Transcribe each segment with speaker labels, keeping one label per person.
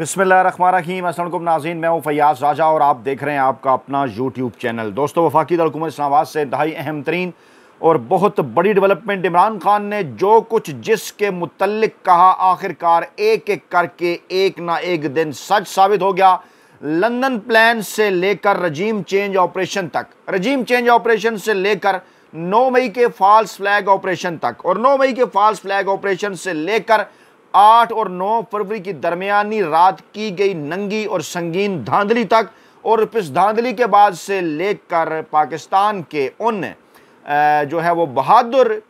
Speaker 1: बिसमीम असलकुम नाजीन मैं हूँ फ़याज़ राजा और आप देख रहे हैं आपका अपना यूट्यूब चैनल दोस्तों वफाकी दरकूमत इस्लाबाद से इंतहाई अहम तरीन और बहुत बड़ी डेवलपमेंट इमरान खान ने जो कुछ जिसके मुतलक कहा आखिरकार एक एक करके एक ना एक दिन सच साबित हो गया लंदन प्लान से लेकर रजीम चेंज ऑपरेशन तक रजीम चेंज ऑपरेशन से लेकर नौ मई के फॉल्स फ्लैग ऑपरेशन तक और नौ मई के फॉल्स फ्लैग ऑपरेशन से लेकर 8 और 9 फरवरी की दरमियानी रात की गई नंगी और संगीन धांधली तक और इस धांधली के बाद से लेकर पाकिस्तान के उन जो है वो बहादुर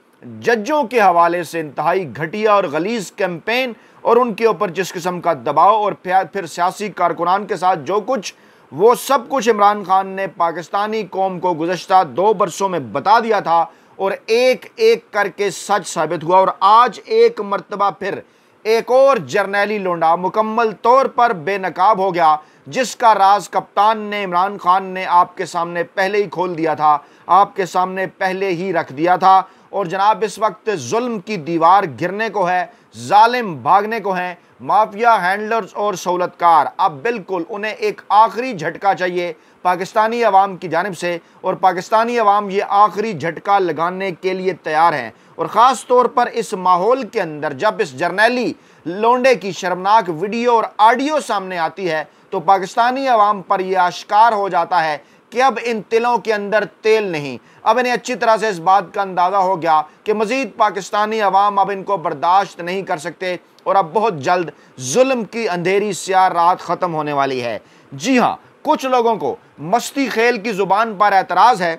Speaker 1: जजों के हवाले से इंतहाई घटिया और गलीज कैंपेन और उनके ऊपर जिस किस्म का दबाव और फिर सियासी कारकुनान के साथ जो कुछ वो सब कुछ इमरान खान ने पाकिस्तानी कौम को गुजशत दो बरसों में बता दिया था और एक एक करके सच साबित हुआ और आज एक मरतबा फिर एक और जर्नैली लोंडा मुकम्मल तौर पर बेनकाब हो गया जिसका राज कप्तान ने इमरान खान ने आपके सामने पहले ही खोल दिया था आपके सामने पहले ही रख दिया था और जनाब इस वक्त जुल्म की दीवार घिरने को है जालिम भागने को हैं माफिया हैंडलर्स और सहूलतकार अब बिल्कुल उन्हें एक आखिरी झटका चाहिए पाकिस्तानी अवाम की जानब से और पाकिस्तानी अवाम ये आखिरी झटका लगाने के लिए तैयार हैं और ख़ास तौर पर इस माहौल के अंदर जब इस जर्नैली लोंडे की शर्मनाक वीडियो और ऑडियो सामने आती है तो पाकिस्तानी अवाम पर यह आश्कार हो जाता है कि अब इन तिलों के अंदर तेल नहीं अब इन्हें अच्छी तरह से इस बात का अंदाज़ा हो गया कि मज़ीद पाकिस्तानी अवाम अब इनको बर्दाश्त नहीं कर सकते और अब बहुत जल्द जुल्म की अंधेरी सिया रात ख़त्म होने वाली है जी हाँ कुछ लोगों को मस्ती खेल की ज़ुबान पर एतराज़ है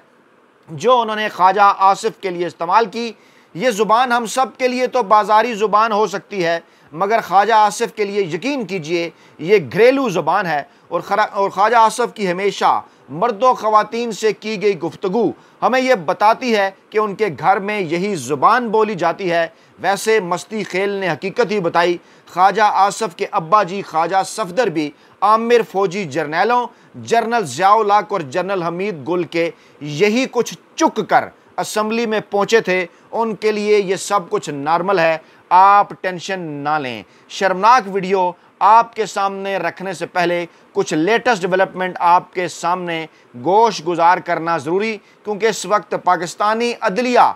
Speaker 1: जो उन्होंने ख्वाजा आसिफ के लिए इस्तेमाल की ये ज़ुबान हम सब के लिए तो बाजारी ज़ुबान हो सकती है मगर ख्वाजा आसफ़ के लिए यकीन कीजिए ये घरेलू ज़ुबान है और खरा और ख्वाजा आसफ़ की हमेशा मर्दों ख़वातीन ख़वान से की गई गुफ्तु हमें यह बताती है कि उनके घर में यही ज़ुबान बोली जाती है वैसे मस्ती खेल ने हकीकत ही बताई ख्वाजा आसफ़ के अब्बा जी ख्वाजा सफदर भी आमिर फ़ौजी जर्नैलों जर्नल ज़ियालाक और जनरल हमीद गुल के यही कुछ चुक कर असम्बली में पहुँचे थे उनके लिए ये सब कुछ नॉर्मल है आप टेंशन ना लें शर्मनाक वीडियो आपके सामने रखने से पहले कुछ लेटेस्ट डेवलपमेंट आपके सामने गोश गुजार करना ज़रूरी क्योंकि इस वक्त पाकिस्तानी अदलिया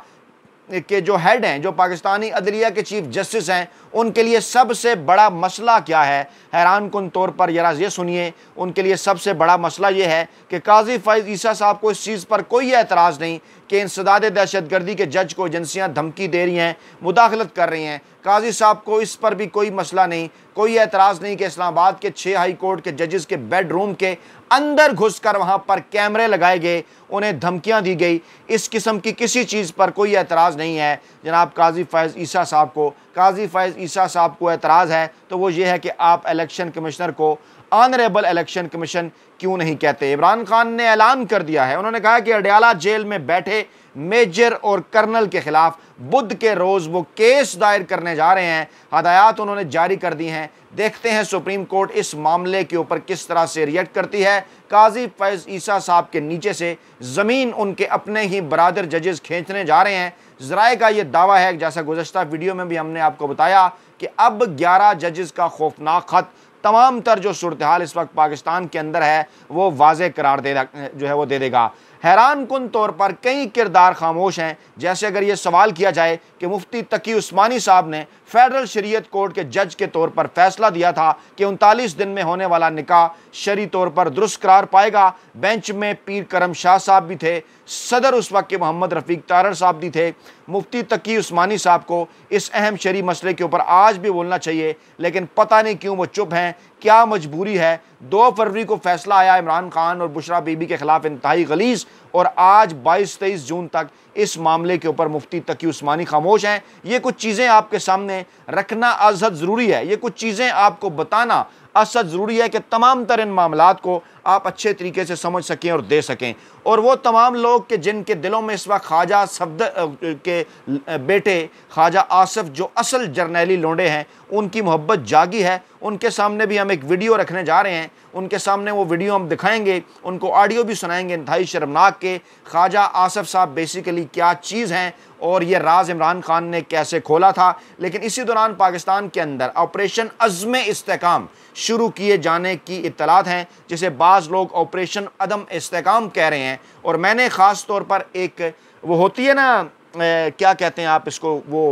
Speaker 1: के जो हेड हैं जो पाकिस्तानी अदलिया के चीफ जस्टिस हैं उनके लिए सबसे बड़ा मसला क्या है हैरान कन तौर पर जरा ये सुनिए उनके लिए सबसे बड़ा मसला ये है कि काजी फैज़ ईसा साहब को इस चीज़ पर कोई एतराज़ नहीं कि इंसदाद दहशत गर्दी के जज को एजेंसियाँ धमकी दे रही हैं मुदाखलत कर रही हैं काजी साहब को इस पर भी कोई मसला नहीं कोई एतराज़ नहीं कि इस्लामाबाद के छः हाई कोर्ट के जजेस के बेडरूम के अंदर घुस कर वहाँ पर कैमरे लगाए गए उन्हें धमकियाँ दी गई इस किस्म की किसी चीज़ पर कोई एतराज़ नहीं है जनाब काजी फैज़ ईसा साहब को काजी फैज़ ईसा साहब को एतराज़ है तो वो ये है कि आप इलेक्शन कमिश्नर को ऑनरेबल इलेक्शन कमीशन क्यों नहीं कहते इमरान खान ने ऐलान कर दिया है उन्होंने कहा कि अडयाला जेल में बैठे मेजर और कर्नल के खिलाफ बुध के रोज़ वो केस दायर करने जा रहे हैं हदायत उन्होंने जारी कर दी हैं देखते हैं सुप्रीम कोर्ट इस मामले के ऊपर किस तरह से रिएक्ट करती है काजी फैज़ ईसा साहब के नीचे से ज़मीन उनके अपने ही बरदर जजेस खींचने जा रहे हैं ज़राए का यह दावा है जैसा गुजशत वीडियो में भी हमने आपको बताया कि अब ग्यारह जजेस का खौफनाक ख़त तमाम तर जो सूरत हाल इस वक्त पाकिस्तान के अंदर है वो वाज करार दे जो है वो दे देगा हैरान कन तौर पर कई किरदार खामोश हैं जैसे अगर ये सवाल किया जाए कि मुफ्ती तकी उस्मानी साहब ने फेडरल शरीयत कोर्ट के जज के तौर पर फैसला दिया था कि उनतालीस दिन में होने वाला निकाह शरी तौर पर दुरुस्त करार पाएगा बेंच में पीर करम शाह साहब भी थे सदर उस वक्त के मोहम्मद रफ़ीक तारर साहब दी थे मुफ्ती तकी उस्मानी साहब को इस अहम शरी मसले के ऊपर आज भी बोलना चाहिए लेकिन पता नहीं क्यों वो चुप हैं क्या मजबूरी है दो फरवरी को फैसला आया इमरान खान और बुशरा बीबी के खिलाफ इंतहाई गलीस और आज 22 तेईस जून तक इस मामले के ऊपर मुफ्ती तकी उस्मानी खामोश हैं ये कुछ चीज़ें आपके सामने रखना असद ज़रूरी है ये कुछ चीज़ें आपको बताना असद ज़रूरी है कि तमाम तर इन मामला को आप अच्छे तरीके से समझ सकें और दे सकें और वो तमाम लोग के जिनके दिलों में इस वक्त ख्वाजा सफद के बेटे ख्वाजा आसफ जो असल जर्नैली लोंडे हैं उनकी मोहब्बत जागी है उनके सामने भी हम एक वीडियो रखने जा रहे हैं उनके सामने वो वीडियो हम दिखाएंगे उनको ऑडियो भी सुनाएंगे इंतई शर्मनाक के ख्वाजा आसफ़ साहब बेसिकली क्या चीज़ हैं और ये राज इमरान खान ने कैसे खोला था लेकिन इसी दौरान पाकिस्तान के अंदर ऑपरेशन अज़म इसकाम शुरू किए जाने की इतलात हैं जिसे बाज़ लोग ऑपरेशन अदम इसकाम कह रहे हैं और मैंने ख़ास तौर पर एक वो होती है ना ए, क्या कहते हैं आप इसको वो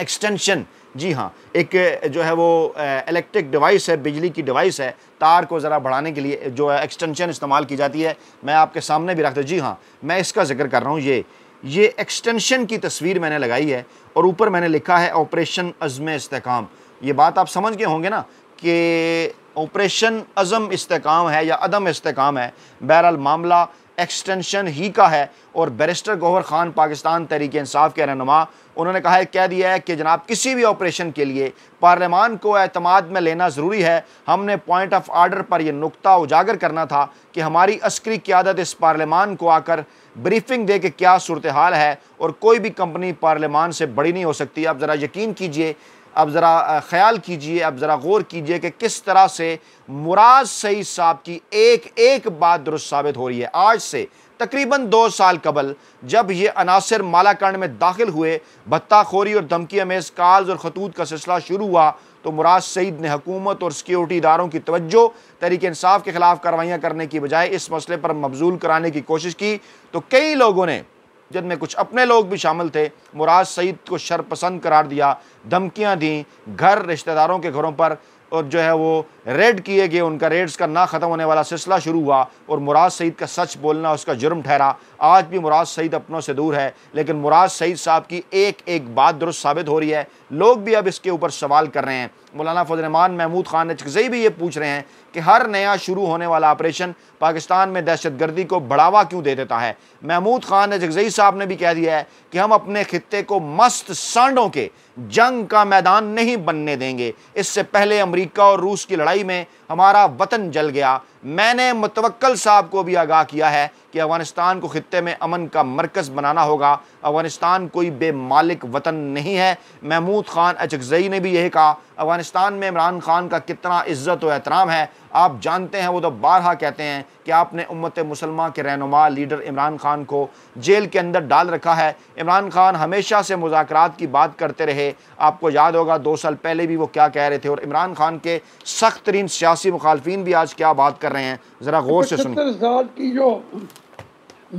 Speaker 1: एक्सटेंशन जी हाँ एक जो है वो इलेक्ट्रिक डिवाइस है बिजली की डिवाइस है तार को ज़रा बढ़ाने के लिए जो है एक्सटेंशन इस्तेमाल की जाती है मैं आपके सामने भी रखता हूँ जी हाँ मैं इसका जिक्र कर रहा हूँ ये ये एक्सटेंशन की तस्वीर मैंने लगाई है और ऊपर मैंने लिखा है ऑपरेशन अज़म इसकाम ये बात आप समझ गए होंगे ना कि ऑपरेशन अज़म इसकाम है या अदम इसकाम है बहरहाल मामला एक्सटेंशन ही का है और बैरिस्टर गोहर खान पाकिस्तान तहरीक इंसाफ के रहनुमा उन्होंने कहा है कह दिया है कि जनाब किसी भी ऑपरेशन के लिए पार्लियामान को अतमाद में लेना ज़रूरी है हमने पॉइंट ऑफ आर्डर पर यह नुकता उजागर करना था कि हमारी अस्करी क्यादत इस पार्लियामान को आकर ब्रीफिंग दे के क्या सूरत हाल है और कोई भी कंपनी पार्लियामान से बड़ी नहीं हो सकती आप ज़रा यकीन कीजिए अब ज़रा ख़्याल कीजिए अब ज़रा गौर कीजिए कि किस तरह से मुराद सईद साहब की एक एक बात दुरुस्त साबित हो रही है आज से तकरीबन दो साल कबल जब ये अनासर मालाकांड में दाखिल हुए भत्ताखोरी और धमकी अमेज काल्स और खतूत का सिलसिला शुरू हुआ तो मुराद सईद ने हुकूमत और सिक्योरिटी इदारों की तवज्जो तरीके इंसाफ के खिलाफ कार्रवाइयाँ करने की बजाय इस मसले पर मबजूल कराने की कोशिश की तो कई लोगों ने जिनमें कुछ अपने लोग भी शामिल थे मुराद सईद को शरपसंद करार दिया धमकियाँ दी घर रिश्तेदारों के घरों पर और जो है वो रेड किए गए उनका रेड्स का ना ख़त्म होने वाला सिलसिला शुरू हुआ और मुराद सईद का सच बोलना उसका जुर्म ठहरा आज भी मुराद सईद अपनों से दूर है लेकिन मुराद सईद साहब की एक एक बात दुरुस्त साबित हो रही है लोग भी अब इसके ऊपर सवाल कर रहे हैं मौलाना फजलरहमान महमूद खान चकजई भी ये पूछ रहे हैं कि हर नया शुरू होने वाला ऑपरेशन पाकिस्तान में दहशत गर्दी को बढ़ावा क्यों दे देता है महमूद खान चकजई साहब ने भी कह दिया है कि हम अपने खत्े को मस्त सांडों के जंग का मैदान नहीं बनने देंगे इससे पहले अमरीका और रूस की लड़ाई में हमारा वतन जल गया मैंने मुतवक्ल साहब को भी आगाह किया है कि अफगानिस्तान को ख़त्े में अमन का मरकज़ बनाना होगा अफगानिस्तान कोई बेमालिक वतन नहीं है महमूद खान अचगजई ने भी यही कहा अफगानिस्तान में इमरान खान का कितना इज़्ज़त व एहतराम है आप जानते हैं वो तो बारहा कहते हैं कि आपने उम्मत मुसलमा के रहनुमा लीडर इमरान खान को जेल के अंदर डाल रखा है इमरान खान हमेशा से मुजाकर की बात करते रहे आपको याद होगा दो साल पहले भी वो क्या कह रहे थे और इमरान खान के सख्त तरीन सियासी मुखालफन भी आज क्या बात कर रहे हैं ज़रा गौर से सुन
Speaker 2: साल की जो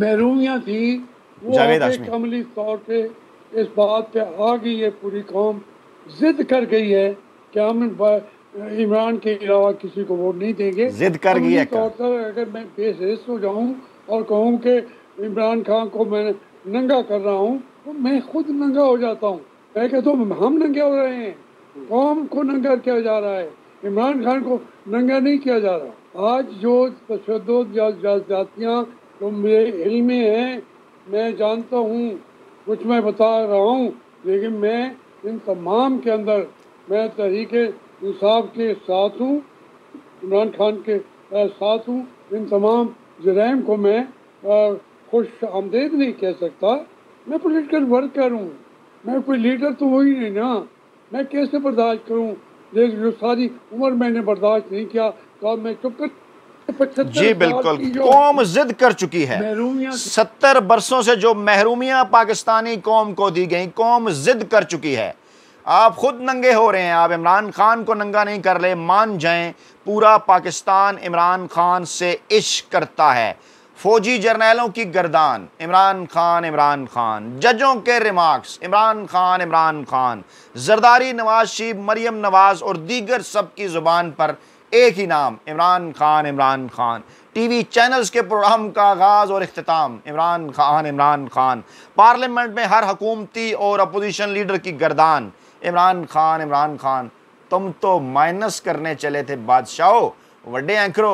Speaker 2: महरूमियाँ थी जावेद अमली तौर पर इस बात पे आ गई है पूरी कौम जिद कर गई है कि हम इमरान के अलावा किसी को वोट नहीं देंगे जिद कर गया तौर पर अगर मैं बेसरिस हो जाऊँ और कहूँ कि इमरान खान को मैं नंगा कर रहा हूँ तो मैं खुद नंगा हो जाता हूँ मैं कहता तो हूँ हम नंगे हो रहे हैं कौम को नंगा किया जा रहा है इमरान खान को नंगा नहीं किया जा रहा आज जो तशद जातियाँ जो तो मेरे इल में हैं मैं जानता हूँ कुछ मैं बता रहा हूँ लेकिन मैं इन तमाम के अंदर मैं तरीके इंसाफ के साथ हूँ इमरान खान के साथ हूँ इन तमाम जराइम को मैं खुश आमदेद नहीं कह सकता मैं पोलिटिकल वर्कर हूँ मैं कोई लीडर तो हुई नहीं ना मैं कैसे बर्दाश्त करूँ देख जो सारी उम्र मैंने बर्दाश्त नहीं किया तो अब मैं चुप कर जी बिल्कुल कौम
Speaker 1: जिद कर चुकी है सत्तर बरसों से जो महरूमिया पाकिस्तानी कौम को दी गई कौम जिद कर चुकी है आप खुद नंगे हो रहे हैं आप इमरान खान को नंगा नहीं कर ले मान जाएं पूरा पाकिस्तान इमरान खान से इश्क करता है फौजी जर्नैलों की गर्दान इमरान खान इमरान खान जजों के रिमार्क्स इमरान खान इमरान खान जरदारी नवाज शरीफ मरियम नवाज और दीगर सब की ज़ुबान पर एक ही नाम इमरान खान इमरान खान टीवी चैनल्स के प्रोग्राम का आगाज़ और अख्ताम इमरान खान इमरान खान पार्लियामेंट में हर हकूमती और अपोजिशन लीडर की गर्दान इमरान खान इमरान खान तुम तो माइनस करने चले थे बादशाह वड्डे एंकरो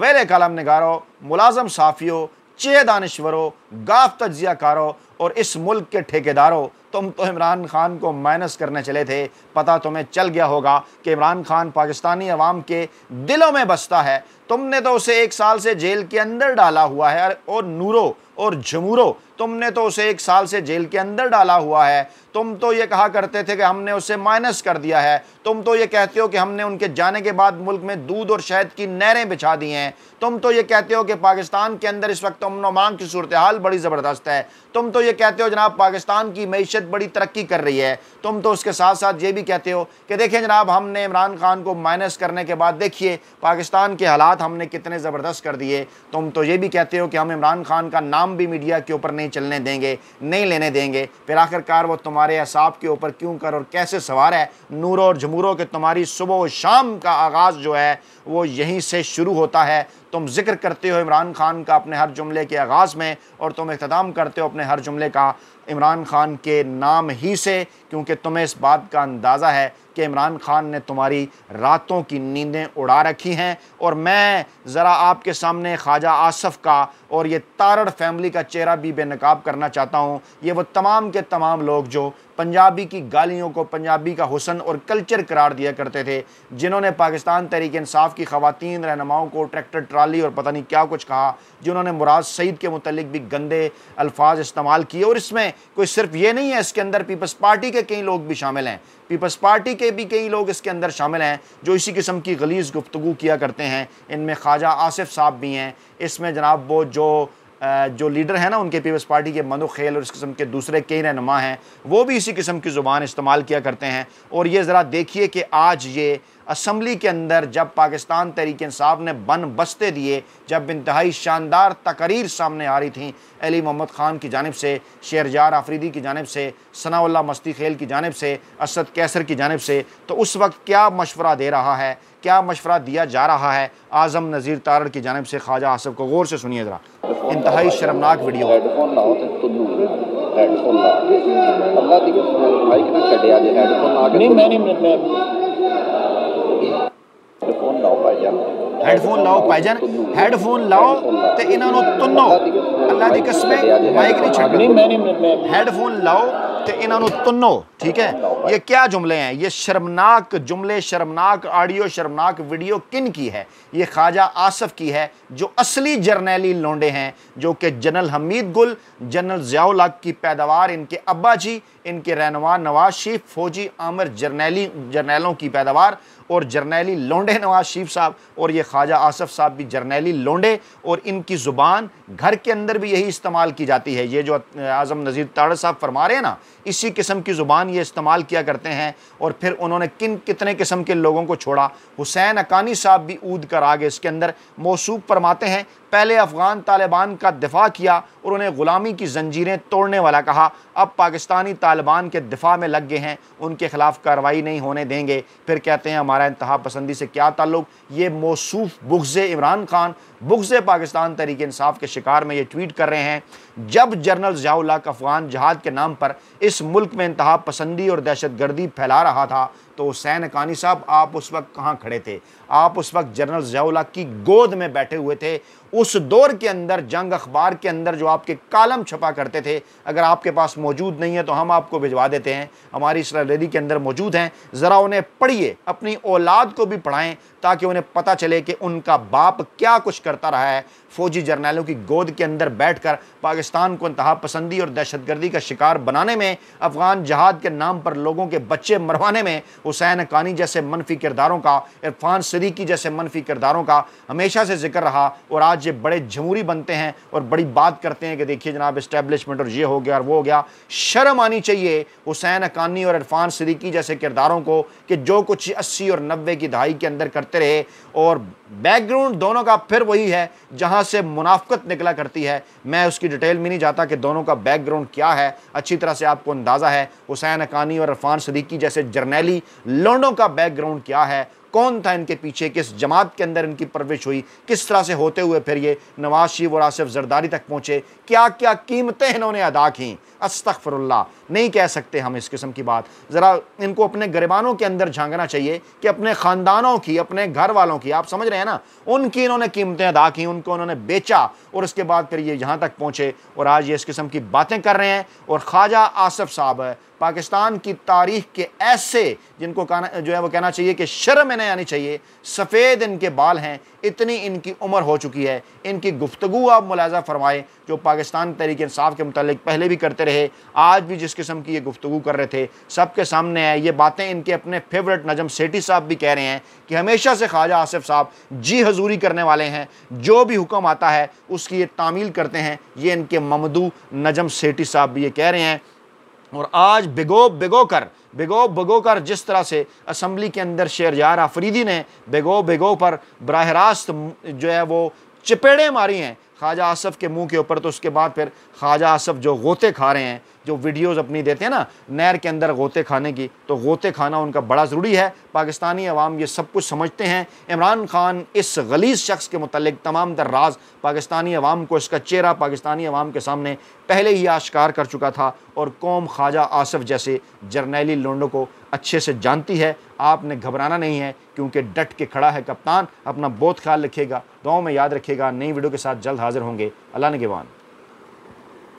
Speaker 1: वेले कलम नगारो मुलाजम साफियो चे दानश्वरों गाफ तजिया कारो और इस मुल्क के ठेकेदारों तुम तो इमरान खान को माइनस करने चले थे पता तुम्हें चल गया होगा कि इमरान खान पाकिस्तानी अवाम के दिलों में बसता है तुमने तो उसे एक साल से जेल के अंदर डाला हुआ है और नूरो और जमूरो तुमने तो उसे एक साल से जेल के अंदर डाला हुआ है तुम तो ये कहा करते थे कि हमने उसे माइनस कर दिया है तुम तो ये कहते हो कि हमने उनके जाने के बाद मुल्क में दूध और शहद की नहरें बिछा दी हैं तुम तो ये कहते हो कि पाकिस्तान के अंदर इस वक्त अमन अमान की सूरत हाल बड़ी ज़बरदस्त है तुम तो ये कहते हो जनाब पाकिस्तान की मीशत बड़ी तरक्की कर रही है तुम तो उसके साथ साथ ये भी कहते हो कि देखें जनाब हमने इमरान खान को माइनस करने के बाद देखिए पाकिस्तान के हालात हमने कितने ज़बरदस्त कर दिए तुम तो ये भी कहते हो कि हम इमरान खान का नाम भी मीडिया के ऊपर नहीं नहीं चलने देंगे नहीं लेने देंगे फिर आखिरकार वो तुम्हारे असाब के ऊपर क्यों कर और कैसे सवार है नूरों और झमूरों के तुम्हारी सुबह और शाम का आगाज़ जो है वो यहीं से शुरू होता है तुम जिक्र करते हो इमरान खान का अपने हर जुमले के आगाज़ में और तुम अख्ताम करते हो अपने हर जुमले का इमरान खान के नाम ही से क्योंकि तुम्हें इस बात का अंदाज़ा है कि इमरान खान ने तुम्हारी रातों की नींदें उड़ा रखी हैं और मैं ज़रा आपके सामने ख्वाजा आसफ़ का और ये तारड़ फैमिली का चेहरा भी बेनकाब करना चाहता हूँ ये वो तमाम के तमाम लोग जो पंजाबी की गालियों को पंजाबी का हुसन और कल्चर करार दिया करते थे जिन्होंने पाकिस्तान तहरीक इंसाफ की खातन रहनुमाओं को ट्रैक्टर ट्राली और पता नहीं क्या कुछ कहा जिन्होंने मुराद सईद के मतलब भी गंदे अल्फाज इस्तेमाल किए और इसमें कोई सिर्फ ये नहीं है इसके अंदर पीपल्स पार्टी के कई लोग भी शामिल हैं पीपल्स पार्टी के भी कई लोग इसके अंदर शामिल हैं जो इसी किस्म की गलीज गुफ्तु किया करते हैं इनमें ख्वाजा आसिफ साहब भी हैं इसमें जनाब वो जो जो लीडर हैं ना उनके पीपल्स पार्टी के मनु खेल और इस किस्म के दूसरे कई रहनुमा हैं वो भी इसी किस्म की ज़ुबान इस्तेमाल किया करते हैं और ये ज़रा देखिए कि आज ये असम्बली के अंदर जब पाकिस्तान तहरीक साहब ने बन बस्ते दिए जब इंतहाई शानदार तकरीर सामने आ रही थी अली मोहम्मद ख़ान की जानब से शेरजार आफरीदी की जानब से सनाउल्ला मस्ती खेल की जानब से असद कैसर की जानब से तो उस वक्त क्या मशवरा दे रहा है क्या मशवरा दिया जा रहा है आज़म नज़ीर तारड़ की जानब से ख्वाजा आसफ को गौर से सुनिए ज़रा इंतहाई शर्मनाक वीडियो हेडफोन लाओ ਭਾਈਜਾਨ हेडफोन लाओ तो इन्हों तुनो अल्लाह की ਦੀ माइक नहीं ਨਹੀਂ हेडफोन लाओ कि इन्हों तुनो ठीक है ये क्या जुमले हैं ये शर्मनाक जुमले शर्मनाक ऑडियो शर्मनाक वीडियो किन की है ये ख्वाजा आसफ की है जो असली जर्नैली लोंडे हैं जो कि जनरल हमीद गुल जनरल ज़ियाउल की पैदावार इनके अब्बा जी इनके रहनवा नवाज शरीफ फौजी आमिर जर्नैली जर्नैलों की पैदावार और जर्नैली लोंडे नवाज शरीफ साहब और ये ख्वाजा आसफ साहब भी जर्नैली लोंडे और इनकी ज़ुबान घर के अंदर भी यही इस्तेमाल की जाती है ये जो आज़म नज़ीर ताड़ साहब फरमा रहे हैं ना इसी किस्म की ज़ुबान ये इस्तेमाल किया करते हैं और फिर उन्होंने किन कितने किस्म के लोगों को छोड़ा हुसैन अकानी साहब भी ऊद कर आगे इसके अंदर मौसू फरमाते हैं पहले अफ़गान तालिबान का दिफा किया और उन्हें ग़ुलामी की जंजीरें तोड़ने वाला कहा अब पाकिस्तानी तालिबान के दिफा में लग गए हैं उनके ख़िलाफ़ कार्रवाई नहीं होने देंगे फिर कहते हैं हमारा इंतहा पसंदी से क्या ताल्लुक ये मौसूफ बुग्ज इमरान खान बुगज़ पाकिस्तान तरीके इंसाफ के शिकार में ये ट्वीट कर रहे हैं जब जनरल जयाल्लाक अफगान जहाद के नाम पर इस मुल्क में इंतहा पसंदी और दहशत गर्दी फैला रहा था तो हुसैन कानी साहब आप उस वक्त कहाँ खड़े थे आप उस वक्त जनरल जयाउल्ला की गोद में बैठे हुए थे उस दौर के अंदर जंग अखबार के अंदर जो आपके कालम छपा करते थे अगर आपके पास मौजूद नहीं है तो हम आपको भिजवा देते हैं हमारी इस लाइब्रेरी के अंदर मौजूद हैं ज़रा उन्हें पढ़िए अपनी औलाद को भी पढ़ाएँ ताकि उन्हें पता चले कि उनका बाप क्या कुछ करता रहा है फ़ौजी जर्नैलों की गोद के अंदर बैठ कर पाकिस्तान को इंतहा पसंदी और दहशतगर्दी का शिकार बनाने में अफगान जहाद के नाम पर लोगों के बच्चे मरवाने में हुसैन कानी जैसे मनफी किरदारों का इरफान सदीकी जैसे मनफी किरदारों का हमेशा से जिक्र रहा और आज ये बड़े जमूरी बनते हैं और बड़ी बात करते हैं कि देखिए जनाब इस्टेबलिशमेंट और ये हो गया और वो हो गया शर्म आनी चाहिए हुसैन कानी और इरफान सदीक़ी जैसे किरदारों को कि जो कुछ अस्सी और नब्बे की दहाई के अंदर करते रहे और बैकग्राउंड दोनों का फिर वही है जहाँ से मुनाफ्त निकला करती है मैं उसकी डिटेल में नहीं जाता कि दोनों का बैकग्राउंड क्या है अच्छी तरह से आपको अंदाज़ा है हुसैन अकानी और इरफान सदीकी जैसे जर्नैली लौंडों का बैकग्राउंड क्या है कौन था इनके पीछे किस जमात के अंदर इनकी परविश हुई किस तरह से होते हुए फिर ये नवाज शरीफ और आसिफ जरदारी तक पहुँचे क्या क्या कीमतें इन्होंने अदा की अस्तफ़रल्ला नहीं कह सकते हम इस किस्म की बात ज़रा इनको अपने गरीबानों के अंदर झांकना चाहिए कि अपने ख़ानदानों की अपने घर वालों की आप समझ रहे हैं ना उनकी इन्होंने कीमतें अदा की उनको उन्होंने बेचा और उसके बाद फिर ये यहाँ तक पहुँचे और आज ये इस किस्म की बातें कर रहे हैं और ख्वाजा आसफ़ साहब पाकिस्तान की तारीख के ऐसे जिनको कहना जो है वो कहना चाहिए कि शर्म इन्हें आनी चाहिए सफ़ेद इनके बाल हैं इतनी इनकी उम्र हो चुकी है इनकी गुफ्तु आप मुलाजा फरमाएं जो पाकिस्तान तरीके इंसाफ के मतलब पहले भी करते रहे आज भी जिस किस्म की ये गुफ्तु कर रहे थे सबके सामने आए ये बातें इनके अपने फेवरेट नजम सेठी साहब भी कह रहे हैं कि हमेशा से ख्वाजा आसिफ साहब जी हजूरी करने वाले हैं जो भी हुक्म आता है उसकी ये तामील करते हैं ये इनके ममदू नजम सेठी साहब भी ये कह रहे हैं और आज भिगो भिगो कर भिगो भगो कर जिस तरह से असम्बली के अंदर शेरजार आफरीदी ने भिगो भिगो पर बरह रास्त जो है वो चिपेड़े मारी हैं ख्वाजा आसफ़ के मुंह के ऊपर तो उसके बाद फिर ख्वाजा आसफ़ जो गोते खा रहे हैं जो वीडियोज़ अपनी देते हैं ना नहर के अंदर गोते खाने की तो गोते खाना उनका बड़ा ज़रूरी है पाकिस्तानी अवाम ये सब कुछ समझते हैं इमरान खान इस गलीस शख्स के मतलब तमाम तर राज पाकिस्तानी अवाम को इसका चेहरा पाकिस्तानी अवाम के सामने पहले ही आश्कार कर चुका था और कौम ख्वाजा आसफ़ जैसे जर्नैली लोंडो को अच्छे से जानती है आपने घबराना नहीं है क्योंकि डट के खड़ा है कप्तान अपना बहुत ख्याल रखेगा दुआओं में याद रखिएगा नई वीडियो के साथ जल्द हाजिर होंगे अल्लाह नगेवान